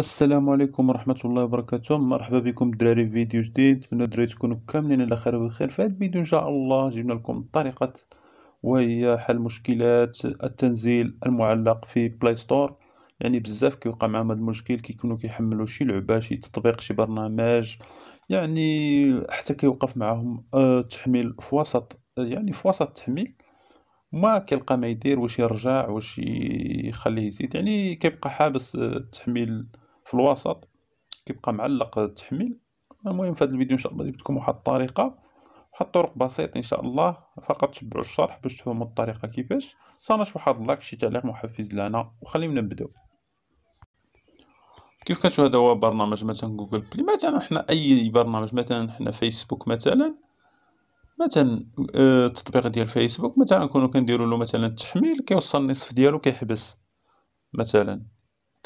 السلام عليكم ورحمة الله وبركاته مرحبا بكم دراري في فيديو جديد نتمنى دراري تكونوا كاملين على خير وبخير في هذا الفيديو ان شاء الله جبنا لكم طريقة وهي حل مشكلات التنزيل المعلق في بلاي ستور يعني بزاف كيوقع معهم هذا المشكل كيكونوا كيحملوا شي لعبه شي تطبيق شي برنامج يعني حتى كيوقف معهم التحميل آه، في وسط يعني في وسط التحميل ما كيلقى ما يدير واش يرجع واش يخليه يزيد يعني كيبقى حابس التحميل آه، في الوسط كيبقى معلق التحميل المهم في هذا الفيديو ان شاء الله جبت لكم واحد الطريقه واحد الطرق بسيط ان شاء الله فقط تبعوا الشرح باش تفهموا الطريقه كيفاش صانش واحد لايك شي تعليق محفز لنا وخلينا نبداو كيف كتشوف هذا هو برنامج مثلا جوجل بلاي مثلا حنا اي برنامج مثلا حنا فيسبوك مثلا مثلا آه، التطبيق ديال فيسبوك مثلا نكونو كنديروا له مثلا التحميل كيوصل النصف ديالو كيحبس مثلا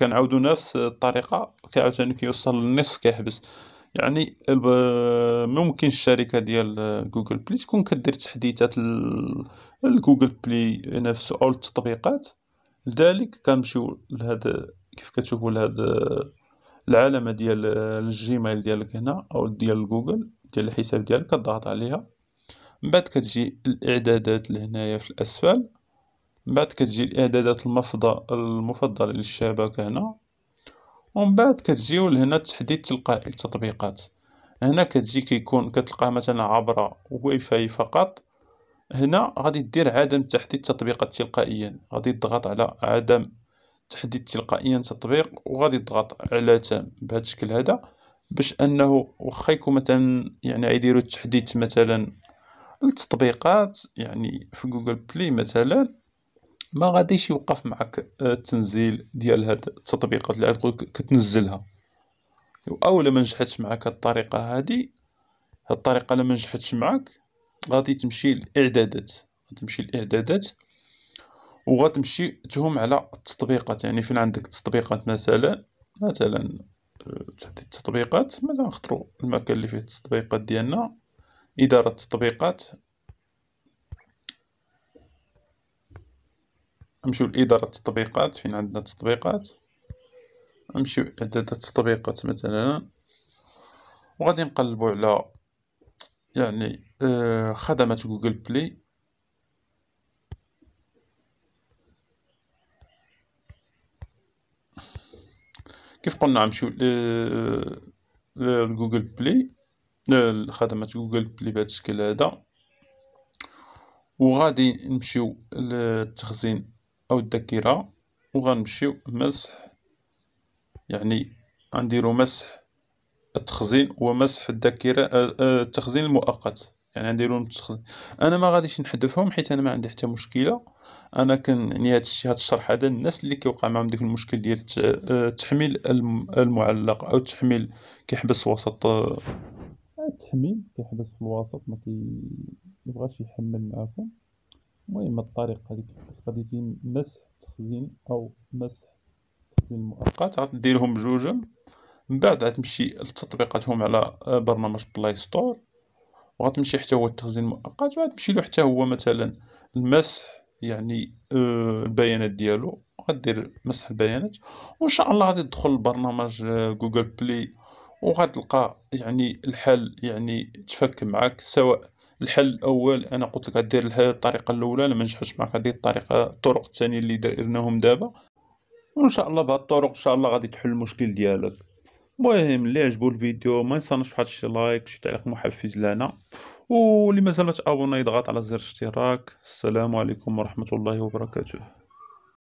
كنعاودو نفس الطريقه عاوتاني كيوصل للنصف كيحبس يعني ممكن الشركه ديال جوجل بلاي تكون كدير تحديثات لجوجل بلاي نفسو او التطبيقات لذلك كنمشيو لهذا كيف كتشوفوا لهذا العلامه ديال الجيميل ديالك هنا او ديال جوجل ديال الحساب ديالك كضغط عليها من بعد كتجي الاعدادات لهنايا في الاسفل من بعد كتجي الاعدادات المفضله للشبكه هنا ومن بعد كتجيو لهنا تحديد تلقائي التطبيقات هنا كتجي كيكون كتلقاه مثلا عبر واي فاي فقط هنا غادي دير عدم تحديد التطبيقات تلقائيا غادي تضغط على عدم تحديد تلقائيا تطبيق وغادي تضغط على تام بهذا الشكل هذا باش انه واخا يكون مثلا يعني يديروا التحديث مثلا التطبيقات يعني في جوجل بلاي مثلا ما غاديش يوقف معك آه، التنزيل ديال هاد التطبيقات اللي غتقول كتنزلها او لما نجحتش معك هاد الطريقه هادي هاد الطريقه لما نجحتش معك غادي تمشي للاعدادات تمشي للاعدادات وغتمشي تهم على التطبيقات يعني فين عندك التطبيقات مثلا مثلا تحدي آه، التطبيقات مثلا نخطرو المكان اللي فيه التطبيقات ديالنا اداره التطبيقات نمشيو لإدارة التطبيقات فين عندنا التطبيقات نمشيو إعدادات التطبيقات مثلا وغادي نقلبو على يعني آه، خدمة جوجل بلاي كيف قلنا نمشيو آه، آه، لجوجل بلاي خدمة جوجل بلاي بهذا الشكل هذا وغادي نمشيو للتخزين أو الذاكرة وغنمشيو مسح يعني غنديرو مسح التخزين ومسح الذاكرة التخزين آه، آه، المؤقت يعني غنديرو انا ما غاديش نحذفهم حيت انا ما عندي حتى مشكله انا كن يعني هاد الشيء هاد الشرح هذا الناس اللي كيوقع معاهم ديك المشكل ديال التحميل آه، المعلق او التحميل كيحبس وسط التحميل كيحبس في الوسط ما كيبغاش يحمل معاكم المهم الطريقة هذيك غادي ديال مسح تخزين أو مسح تخزين مؤقت غديرهم بجوج من بعد غتمشي لتطبيقاتهم على برنامج بلاي ستور وغتمشي حتى هو التخزين المؤقت وغتمشي له حتى هو مثلا المسح يعني آه، البيانات ديالو غدير مسح البيانات وان شاء الله غادي تدخل لبرنامج جوجل آه، بلاي وغتلقى يعني الحل يعني تفك معك سواء الحل الاول انا قلت لك غدير الطريقه الاولى لما نجحش معك غدير الطريقه الطرق الثانيه اللي دايرناهم دابا وان شاء الله بهاد الطرق ان شاء الله غادي تحل المشكل ديالك المهم اللي عجبو الفيديو ما ينساش فواحد شي لايك شي تعليق محفز لنا واللي مازال تابونا يضغط على زر الاشتراك السلام عليكم ورحمه الله وبركاته